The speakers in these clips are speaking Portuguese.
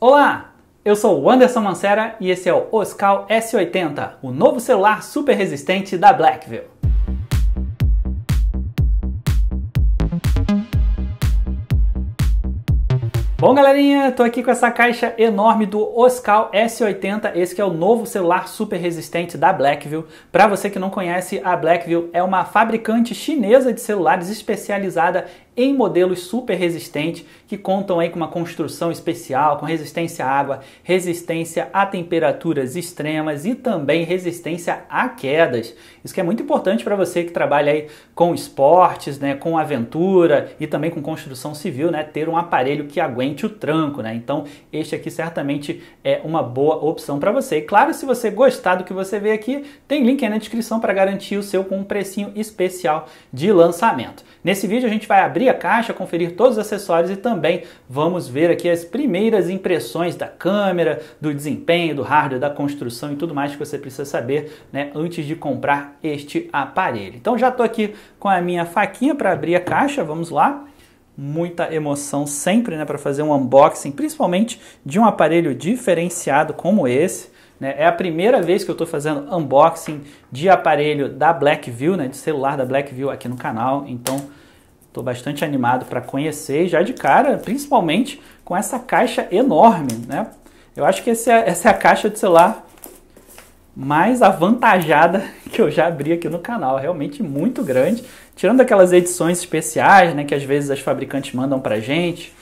Olá, eu sou o Anderson Mancera e esse é o Oscal S80, o novo celular super resistente da Blackview. Bom, galerinha, tô aqui com essa caixa enorme do Oscal S80, esse que é o novo celular super resistente da Blackview. Para você que não conhece, a Blackview, é uma fabricante chinesa de celulares especializada em modelos super resistentes que contam aí com uma construção especial, com resistência à água, resistência a temperaturas extremas e também resistência a quedas. Isso que é muito importante para você que trabalha aí com esportes, né, com aventura e também com construção civil, né, ter um aparelho que aguente o tranco, né? Então, este aqui certamente é uma boa opção para você. E claro, se você gostar do que você vê aqui, tem link aí na descrição para garantir o seu com um precinho especial de lançamento. Nesse vídeo a gente vai abrir abrir a caixa, conferir todos os acessórios e também vamos ver aqui as primeiras impressões da câmera, do desempenho, do hardware, da construção e tudo mais que você precisa saber né, antes de comprar este aparelho. Então já estou aqui com a minha faquinha para abrir a caixa, vamos lá muita emoção sempre, né, para fazer um unboxing, principalmente de um aparelho diferenciado como esse. Né? É a primeira vez que eu estou fazendo unboxing de aparelho da Blackview, né, de celular da Blackview aqui no canal. Então Estou bastante animado para conhecer já de cara, principalmente com essa caixa enorme, né? Eu acho que essa é, essa é a caixa de celular mais avantajada que eu já abri aqui no canal, realmente muito grande, tirando aquelas edições especiais, né, que às vezes as fabricantes mandam para gente,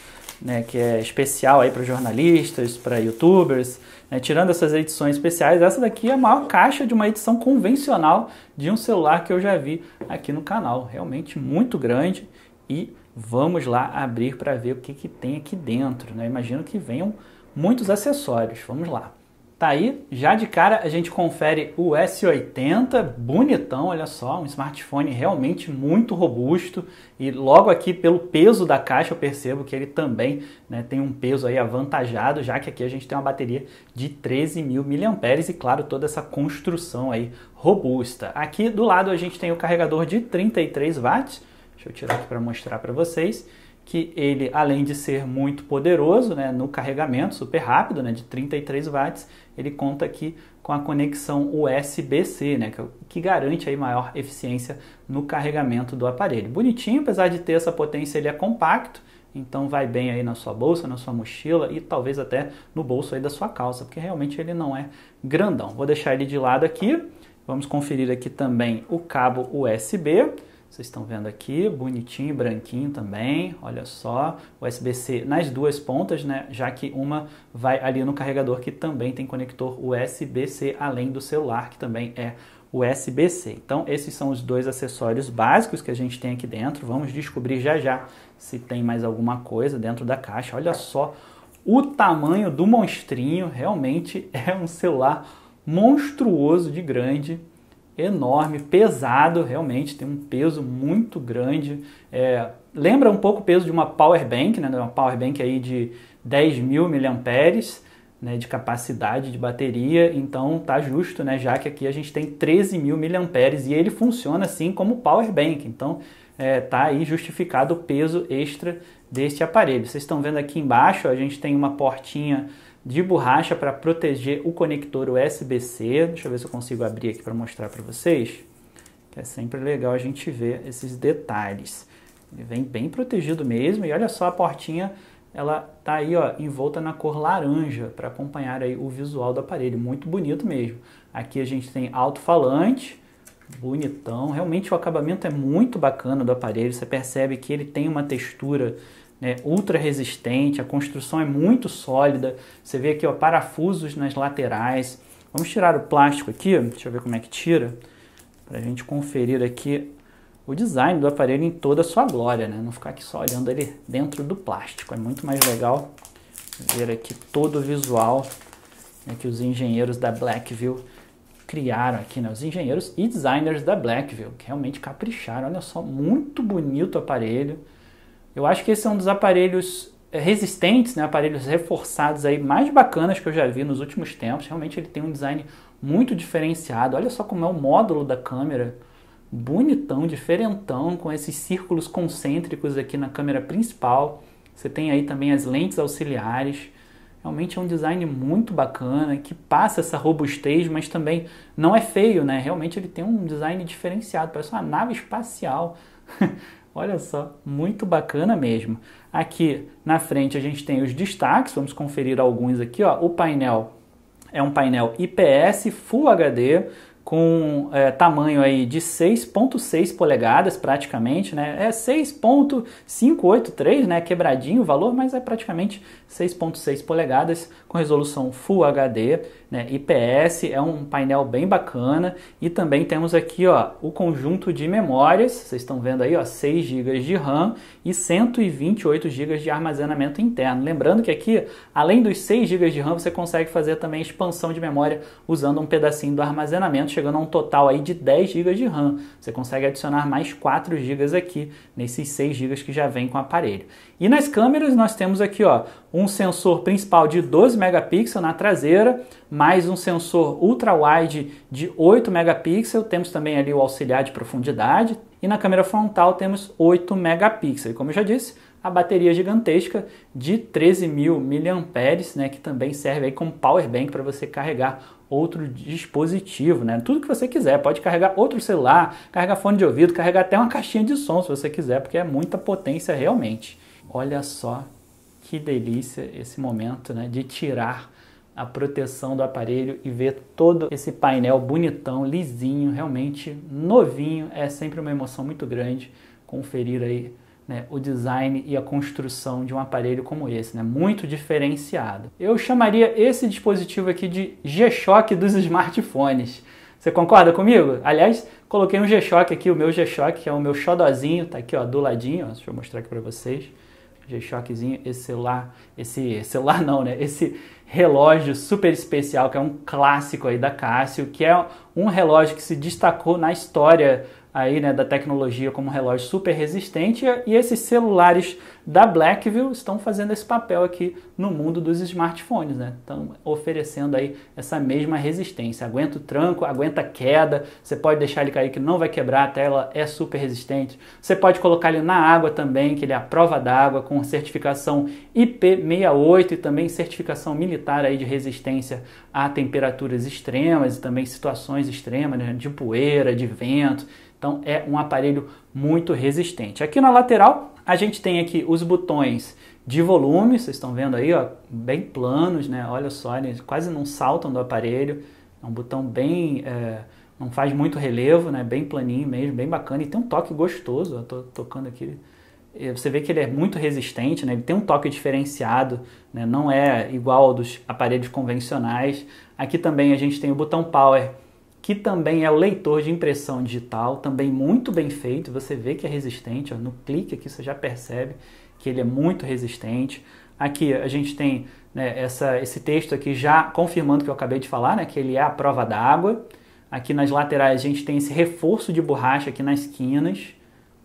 né, que é especial aí para jornalistas, para YouTubers, né, tirando essas edições especiais, essa daqui é a maior caixa de uma edição convencional de um celular que eu já vi aqui no canal, realmente muito grande e vamos lá abrir para ver o que, que tem aqui dentro. Né? Imagino que venham muitos acessórios. Vamos lá. Tá aí, já de cara a gente confere o S80, bonitão, olha só, um smartphone realmente muito robusto e logo aqui pelo peso da caixa eu percebo que ele também né, tem um peso aí avantajado, já que aqui a gente tem uma bateria de 13.000 mAh e claro, toda essa construção aí robusta. Aqui do lado a gente tem o carregador de 33 watts, Deixa eu tirar aqui para mostrar para vocês que ele, além de ser muito poderoso né, no carregamento, super rápido, né, de 33 watts, ele conta aqui com a conexão USB-C, né, que, é que, garante aí maior eficiência no carregamento do aparelho. Bonitinho, apesar de ter essa potência, ele é compacto, então vai bem aí na sua bolsa, na sua mochila e talvez até no bolso aí da sua calça, porque realmente ele não é grandão. Vou deixar ele de lado aqui, vamos conferir aqui também o cabo USB, vocês estão vendo aqui, bonitinho, branquinho também, olha só, USB-C nas duas pontas, né? Já que uma vai ali no carregador que também tem conector USB-C, além do celular, que também é USB-C. Então, esses são os dois acessórios básicos que a gente tem aqui dentro. Vamos descobrir já já se tem mais alguma coisa dentro da caixa. Olha só o tamanho do monstrinho, realmente é um celular monstruoso de grande enorme, pesado, realmente tem um peso muito grande. É, lembra um pouco o peso de uma power bank, né? Uma power bank aí de 10 mil miliamperes. Né, de capacidade de bateria, então tá justo, né, já que aqui a gente tem 13 mil miliamperes e ele funciona assim como power bank, então é, tá aí justificado o peso extra deste aparelho. Vocês estão vendo aqui embaixo, a gente tem uma portinha de borracha para proteger o conector USB-C. Deixa eu ver se eu consigo abrir aqui para mostrar para vocês. É sempre legal a gente ver esses detalhes. Ele vem bem protegido mesmo e olha só a portinha, ela tá aí ó, envolta na cor laranja para acompanhar aí o visual do aparelho, muito bonito mesmo. Aqui a gente tem alto-falante, bonitão. Realmente o acabamento é muito bacana do aparelho, você percebe que ele tem uma textura né, ultra resistente, a construção é muito sólida. Você vê aqui ó, parafusos nas laterais. Vamos tirar o plástico aqui, deixa eu ver como é que tira, para a gente conferir aqui o design do aparelho em toda a sua glória, né? não ficar aqui só olhando ele dentro do plástico. É muito mais legal ver aqui todo o visual né, que os engenheiros da Blackview criaram aqui, né? os engenheiros e designers da Blackview, que realmente capricharam. Olha só, muito bonito o aparelho. Eu acho que esse é um dos aparelhos eh, resistentes, né, aparelhos reforçados aí mais bacanas que eu já vi nos últimos tempos. Realmente ele tem um design muito diferenciado. Olha só como é o módulo da câmera, bonitão, diferentão, com esses círculos concêntricos aqui na câmera principal. Você tem aí também as lentes auxiliares. Realmente é um design muito bacana, que passa essa robustez, mas também não é feio, né? Realmente ele tem um design diferenciado, parece uma nave espacial. Olha só, muito bacana mesmo. Aqui na frente a gente tem os destaques, vamos conferir alguns aqui. Ó. O painel é um painel IPS Full HD com é, tamanho aí de 6.6 polegadas praticamente, né? É 6.583, né? Quebradinho o valor, mas é praticamente 6.6 polegadas com resolução Full HD, né? IPS, é um painel bem bacana e também temos aqui, ó, o conjunto de memórias, vocês estão vendo aí, ó, 6 GB de RAM e 128 GB de armazenamento interno. Lembrando que aqui, além dos 6 GB de RAM, você consegue fazer também expansão de memória usando um pedacinho do armazenamento chegando a um total aí de 10 GB de RAM. Você consegue adicionar mais 4 GB aqui nesses 6 GB que já vem com o aparelho. E nas câmeras nós temos aqui, ó, um sensor principal de 12 megapixels na traseira, mais um sensor ultra wide de 8 megapixels, temos também ali o auxiliar de profundidade e na câmera frontal temos 8 megapixels. E Como eu já disse, a bateria gigantesca de 13 mil miliamperes, né, que também serve aí como power bank para você carregar outro dispositivo, né? Tudo que você quiser, pode carregar outro celular, carregar fone de ouvido, carregar até uma caixinha de som se você quiser, porque é muita potência realmente. Olha só que delícia esse momento, né, de tirar a proteção do aparelho e ver todo esse painel bonitão, lisinho, realmente novinho, é sempre uma emoção muito grande conferir aí né, o design e a construção de um aparelho como esse, né, muito diferenciado. Eu chamaria esse dispositivo aqui de G-Shock dos smartphones. Você concorda comigo? Aliás, coloquei um G-Shock aqui, o meu G-Shock, que é o meu xodozinho, tá aqui ó, do ladinho, ó, deixa eu mostrar aqui para vocês. G-Shockzinho, esse celular, esse celular não, né? Esse relógio super especial que é um clássico aí da Cássio, que é um relógio que se destacou na história aí, né, da tecnologia como um relógio super resistente e esses celulares da Blackview estão fazendo esse papel aqui no mundo dos smartphones, né? Estão oferecendo aí essa mesma resistência. Aguenta o tranco, aguenta a queda, você pode deixar ele cair que não vai quebrar, a tela é super resistente. Você pode colocar ele na água também, que ele é a prova d'água com certificação IP68 e também certificação militar aí de resistência a temperaturas extremas e também situações extremas, né? de poeira, de vento. Então é um aparelho muito resistente. Aqui na lateral a gente tem aqui os botões de volume, vocês estão vendo aí, ó, bem planos, né? Olha só, eles quase não saltam do aparelho. É um botão bem, é, não faz muito relevo, né? Bem planinho mesmo, bem bacana e tem um toque gostoso. estou tô tocando aqui. Você vê que ele é muito resistente, né? Ele tem um toque diferenciado, né? Não é igual ao dos aparelhos convencionais. Aqui também a gente tem o botão power que também é o leitor de impressão digital, também muito bem feito. Você vê que é resistente, ó, no clique aqui você já percebe que ele é muito resistente. Aqui a gente tem né, essa, esse texto aqui já confirmando o que eu acabei de falar, né, que ele é a prova d'água. Aqui nas laterais a gente tem esse reforço de borracha aqui nas esquinas,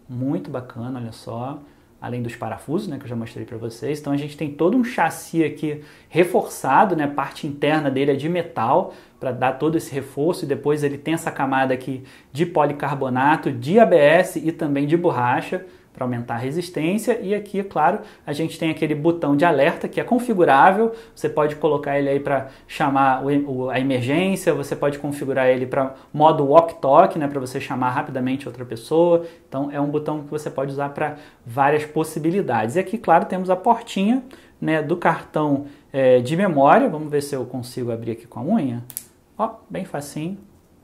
muito bacana, olha só. Além dos parafusos, né, que eu já mostrei para vocês. Então a gente tem todo um chassi aqui reforçado, né, a parte interna dele é de metal, para dar todo esse reforço e depois ele tem essa camada aqui de policarbonato, de ABS e também de borracha para aumentar a resistência e aqui, é claro, a gente tem aquele botão de alerta que é configurável, você pode colocar ele aí para chamar a emergência, você pode configurar ele para modo walk-talk, né, para você chamar rapidamente outra pessoa, então é um botão que você pode usar para várias possibilidades. E aqui, claro, temos a portinha né, do cartão é, de memória, vamos ver se eu consigo abrir aqui com a unha. Ó, bem facinho.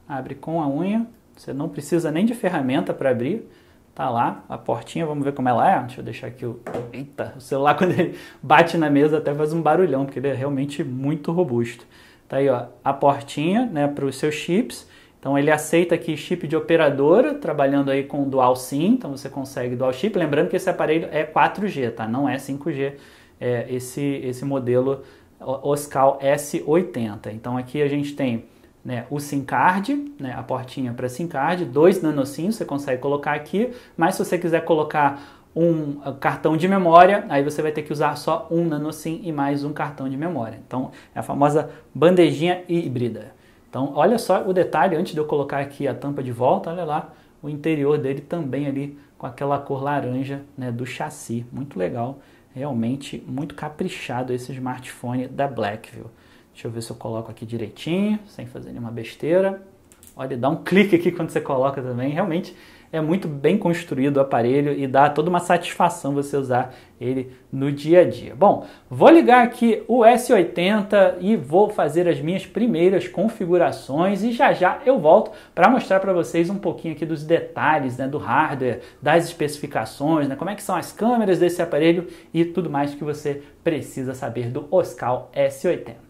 Abre com a unha. Você não precisa nem de ferramenta para abrir. Tá lá a portinha, vamos ver como ela é. Deixa eu deixar aqui o. Eita, o celular quando ele bate na mesa até faz um barulhão, porque ele é realmente muito robusto. Tá aí, ó, a portinha, né, para os seus chips. Então ele aceita aqui chip de operadora, trabalhando aí com dual SIM, então você consegue dual chip. Lembrando que esse aparelho é 4G, tá? Não é 5G, é esse, esse modelo Oscal S80. Então aqui a gente tem né, o SIM card, né, a portinha para SIM card, dois nanocins você consegue colocar aqui, mas se você quiser colocar um ah, cartão de memória, aí você vai ter que usar só um nanocin e mais um cartão de memória. Então é a famosa bandejinha híbrida. Então olha só o detalhe, antes de eu colocar aqui a tampa de volta, olha lá o interior dele também ali com aquela cor laranja né, do chassi, muito legal Realmente muito caprichado esse smartphone da Blackview. Deixa eu ver se eu coloco aqui direitinho, sem fazer nenhuma besteira. Olha, dá um clique aqui quando você coloca também. Realmente é muito bem construído o aparelho e dá toda uma satisfação você usar ele no dia a dia. Bom, vou ligar aqui o S80 e vou fazer as minhas primeiras configurações e já já eu volto para mostrar para vocês um pouquinho aqui dos detalhes né, do hardware, das especificações, né, como é que são as câmeras desse aparelho e tudo mais que você precisa saber do Oscar S80.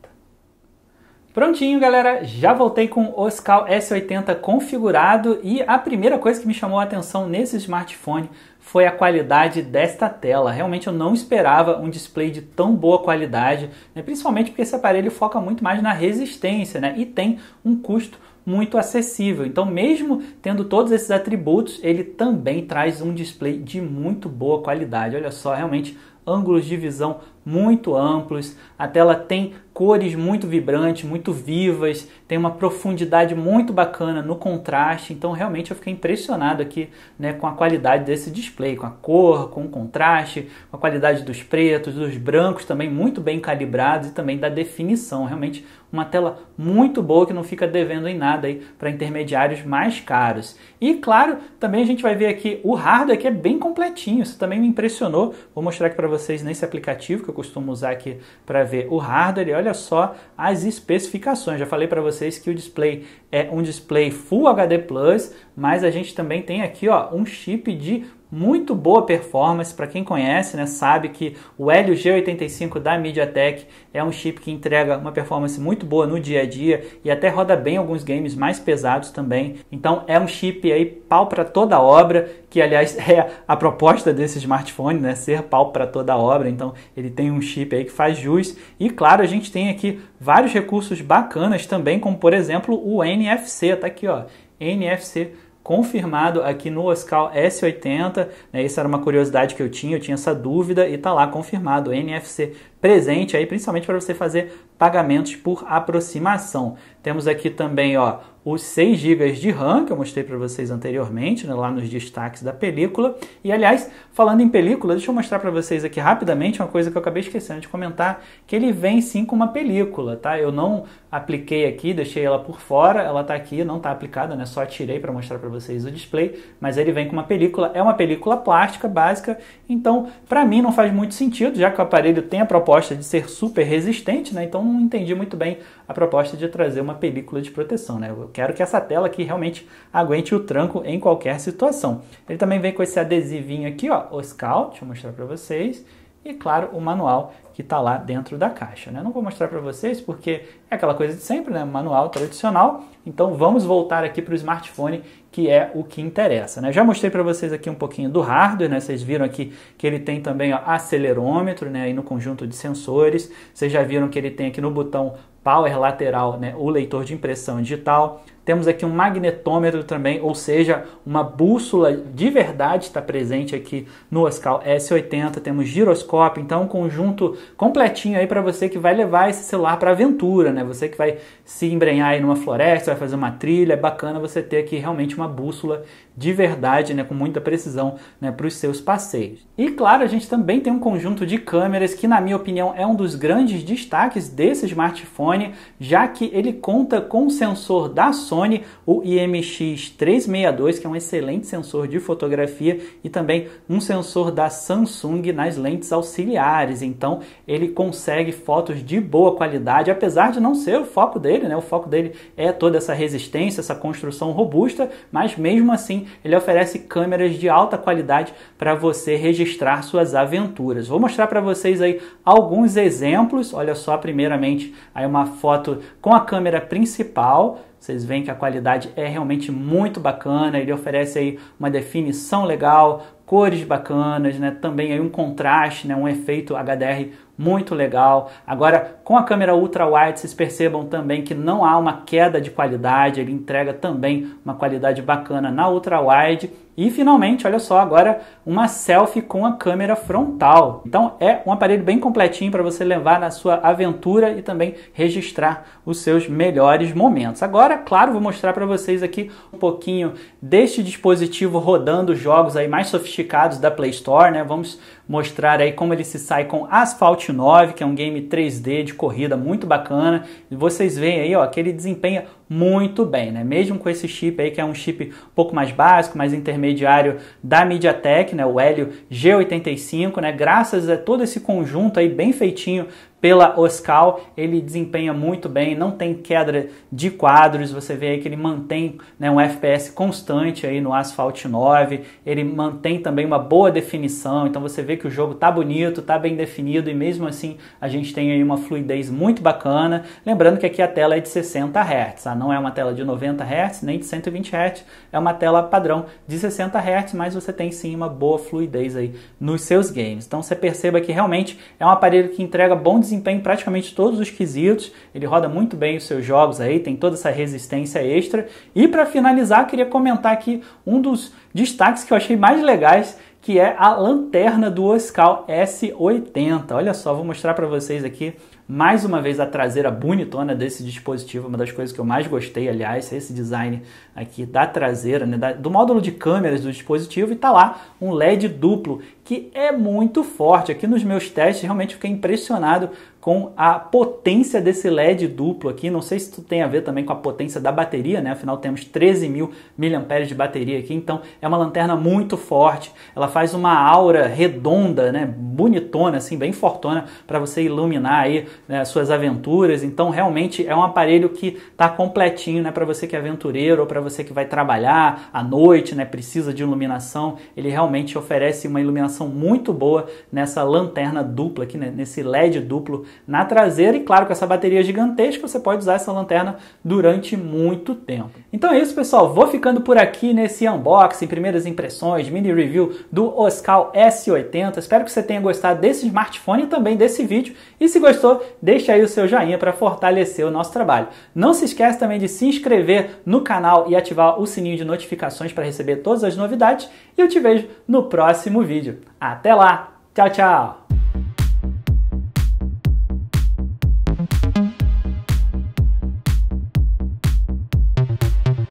Prontinho, galera, já voltei com o Scal S80 configurado e a primeira coisa que me chamou a atenção nesse smartphone foi a qualidade desta tela. Realmente eu não esperava um display de tão boa qualidade, né? principalmente porque esse aparelho foca muito mais na resistência né? e tem um custo muito acessível. Então, mesmo tendo todos esses atributos, ele também traz um display de muito boa qualidade. Olha só, realmente ângulos de visão muito amplos, a tela tem cores muito vibrantes, muito vivas, tem uma profundidade muito bacana no contraste, então realmente eu fiquei impressionado aqui né, com a qualidade desse display, com a cor, com o contraste, com a qualidade dos pretos, dos brancos também muito bem calibrados e também da definição, realmente uma tela muito boa que não fica devendo em nada aí para intermediários mais caros. E claro, também a gente vai ver aqui o hardware que é bem completinho, isso também me impressionou. Vou mostrar aqui para vocês nesse aplicativo que eu costumo usar aqui para ver o hardware. E olha só as especificações. Já falei para vocês que o display é um display Full HD Plus, mas a gente também tem aqui ó, um chip de muito boa performance. Para quem conhece, né, sabe que o Helio G85 da MediaTek é um chip que entrega uma performance muito boa no dia a dia e até roda bem alguns games mais pesados também. Então é um chip aí pau para toda obra, que aliás é a proposta desse smartphone, né, ser pau para toda obra. Então ele tem um chip aí que faz jus. E claro, a gente tem aqui vários recursos bacanas também, como por exemplo o NFC, tá aqui, ó, NFC confirmado aqui no Oscal S80. Né? Isso era uma curiosidade que eu tinha, eu tinha essa dúvida e está lá confirmado, NFC presente aí, principalmente para você fazer pagamentos por aproximação. Temos aqui também ó, os 6 GB de RAM que eu mostrei para vocês anteriormente, né, lá nos destaques da película. E aliás, falando em película, deixa eu mostrar para vocês aqui rapidamente uma coisa que eu acabei esquecendo de comentar, que ele vem sim com uma película, tá? Eu não apliquei aqui, deixei ela por fora, ela está aqui, não está aplicada, né? Só tirei para mostrar para vocês o display, mas ele vem com uma película, é uma película plástica básica, então para mim não faz muito sentido, já que o aparelho tem a própria proposta de ser super resistente, né? Então não entendi muito bem a proposta de trazer uma película de proteção, né? Eu quero que essa tela aqui realmente aguente o tranco em qualquer situação. Ele também vem com esse adesivinho aqui, ó, Oscal, deixa eu mostrar para vocês, e claro, o manual que está lá dentro da caixa. Né? Não vou mostrar para vocês porque é aquela coisa de sempre, né? manual tradicional. Então vamos voltar aqui para o smartphone, que é o que interessa. Né? Já mostrei para vocês aqui um pouquinho do hardware, né? vocês viram aqui que ele tem também ó, acelerômetro né? aí no conjunto de sensores. Vocês já viram que ele tem aqui no botão power lateral né? o leitor de impressão digital. Temos aqui um magnetômetro também, ou seja, uma bússola de verdade está presente aqui no Oscar S80. Temos giroscópio, então um conjunto completinho aí para você que vai levar esse celular para aventura, né? Você que vai se embrenhar aí numa floresta, vai fazer uma trilha, é bacana você ter aqui realmente uma bússola de verdade, né, com muita precisão, né, para os seus passeios. E claro, a gente também tem um conjunto de câmeras que na minha opinião é um dos grandes destaques desse smartphone, já que ele conta com o sensor da Sony, o IMX362, que é um excelente sensor de fotografia e também um sensor da Samsung nas lentes auxiliares. Então, ele consegue fotos de boa qualidade, apesar de não ser o foco dele, né? O foco dele é toda essa resistência, essa construção robusta, mas mesmo assim ele oferece câmeras de alta qualidade para você registrar suas aventuras. Vou mostrar para vocês aí alguns exemplos. Olha só, primeiramente, aí uma foto com a câmera principal, vocês veem que a qualidade é realmente muito bacana, ele oferece aí uma definição legal, cores bacanas, né? Também aí um contraste, né? um efeito HDR muito legal. Agora, com a câmera ultra-wide, vocês percebam também que não há uma queda de qualidade, ele entrega também uma qualidade bacana na ultra-wide e finalmente, olha só agora, uma selfie com a câmera frontal. Então é um aparelho bem completinho para você levar na sua aventura e também registrar os seus melhores momentos. Agora, claro, vou mostrar para vocês aqui um pouquinho deste dispositivo rodando jogos aí mais sofisticados da Play Store, né? Vamos mostrar aí como ele se sai com Asphalt 9, que é um game 3D de corrida muito bacana. E vocês veem aí, ó, que ele desempenha muito bem, né? Mesmo com esse chip aí que é um chip um pouco mais básico, mais intermediário da MediaTek, né? O Helio G85, né? Graças a todo esse conjunto aí bem feitinho pela Oscal, ele desempenha muito bem, não tem queda de quadros, você vê aí que ele mantém né, um FPS constante aí no Asphalt 9, ele mantém também uma boa definição, então você vê que o jogo tá bonito, tá bem definido e mesmo assim a gente tem aí uma fluidez muito bacana, lembrando que aqui a tela é de 60 Hz, tá? não é uma tela de 90 Hz nem de 120 Hz, é uma tela padrão de 60 Hz, mas você tem sim uma boa fluidez aí nos seus games, então você perceba que realmente é um aparelho que entrega bom desempenho em praticamente todos os quesitos, ele roda muito bem os seus jogos aí, tem toda essa resistência extra. E para finalizar, queria comentar aqui um dos destaques que eu achei mais legais, que é a lanterna do Oscar S80. Olha só, vou mostrar para vocês aqui mais uma vez a traseira bonitona desse dispositivo, uma das coisas que eu mais gostei, aliás, é esse design aqui da traseira, né, da, do módulo de câmeras do dispositivo, e tá lá um LED duplo que é muito forte. Aqui nos meus testes, realmente fiquei impressionado com a potência desse LED duplo aqui. Não sei se isso tem a ver também com a potência da bateria, né? Afinal, temos 13 mil mAh de bateria aqui, então é uma lanterna muito forte. Ela faz uma aura redonda, né? Bonitona, assim, bem fortona para você iluminar aí né, suas aventuras. Então, realmente é um aparelho que tá completinho, né? Para você que é aventureiro ou para você que vai trabalhar à noite, né? Precisa de iluminação. Ele realmente oferece uma iluminação iluminação muito boa nessa lanterna dupla aqui, né? nesse LED duplo na traseira. E claro, com essa bateria gigantesca, você pode usar essa lanterna durante muito tempo. Então é isso, pessoal. Vou ficando por aqui nesse unboxing, primeiras impressões, mini review do Oscar S80. Espero que você tenha gostado desse smartphone e também desse vídeo. E se gostou, deixa aí o seu joinha para fortalecer o nosso trabalho. Não se esquece também de se inscrever no canal e ativar o sininho de notificações para receber todas as novidades. E eu te vejo no próximo vídeo. Até lá! Tchau, tchau!